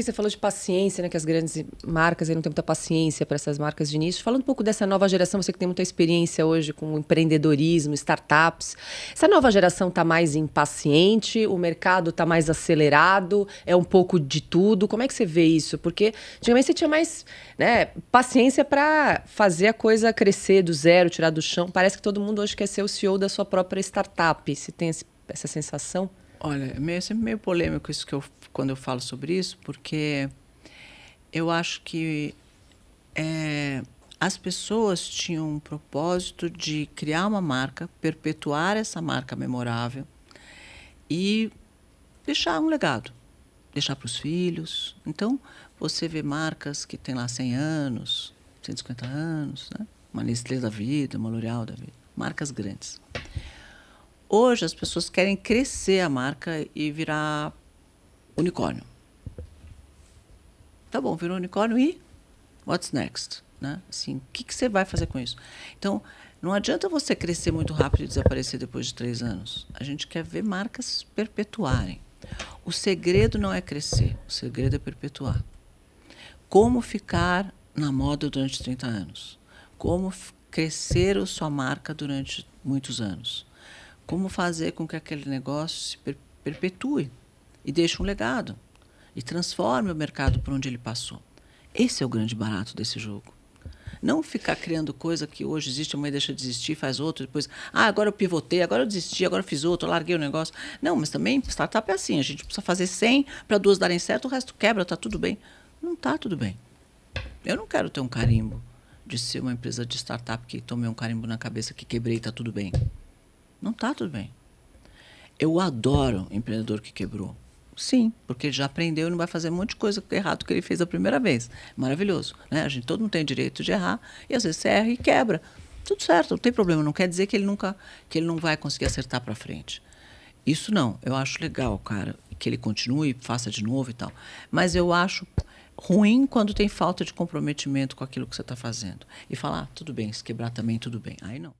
Você falou de paciência, né? Que as grandes marcas não têm muita paciência para essas marcas de nicho. Falando um pouco dessa nova geração, você que tem muita experiência hoje com empreendedorismo, startups. Essa nova geração está mais impaciente, o mercado está mais acelerado, é um pouco de tudo. Como é que você vê isso? Porque antigamente você tinha mais né, paciência para fazer a coisa crescer do zero, tirar do chão. Parece que todo mundo hoje quer ser o CEO da sua própria startup. Você tem essa sensação? Olha, é meio, é sempre meio polêmico isso que eu, quando eu falo sobre isso, porque eu acho que é, as pessoas tinham um propósito de criar uma marca, perpetuar essa marca memorável e deixar um legado, deixar para os filhos. Então, você vê marcas que tem lá 100 anos, 150 anos, né? uma Nestlé da vida, uma L'Oréal da vida, marcas grandes. Hoje as pessoas querem crescer a marca e virar unicórnio. Tá bom, virou unicórnio e what's next? Né? Assim, o que, que você vai fazer com isso? Então, não adianta você crescer muito rápido e desaparecer depois de três anos. A gente quer ver marcas perpetuarem. O segredo não é crescer, o segredo é perpetuar. Como ficar na moda durante 30 anos? Como crescer a sua marca durante muitos anos? como fazer com que aquele negócio se per perpetue e deixe um legado e transforme o mercado por onde ele passou. Esse é o grande barato desse jogo. Não ficar criando coisa que hoje existe, amanhã deixa de existir, faz outro, depois, ah, agora eu pivotei, agora eu desisti, agora eu fiz outro, larguei o negócio. Não, mas também startup é assim, a gente precisa fazer 100 para duas darem certo, o resto quebra, está tudo bem. Não está tudo bem. Eu não quero ter um carimbo de ser uma empresa de startup que tomei um carimbo na cabeça, que quebrei, está tudo bem. Não está tudo bem. Eu adoro empreendedor que quebrou. Sim, porque ele já aprendeu e não vai fazer um monte de coisa errado que ele fez a primeira vez. Maravilhoso. Né? A gente todo mundo tem direito de errar e às vezes você erra e quebra. Tudo certo, não tem problema. Não quer dizer que ele nunca, que ele não vai conseguir acertar para frente. Isso não. Eu acho legal, cara, que ele continue, faça de novo e tal. Mas eu acho ruim quando tem falta de comprometimento com aquilo que você está fazendo. E falar, ah, tudo bem, se quebrar também, tudo bem. Aí não.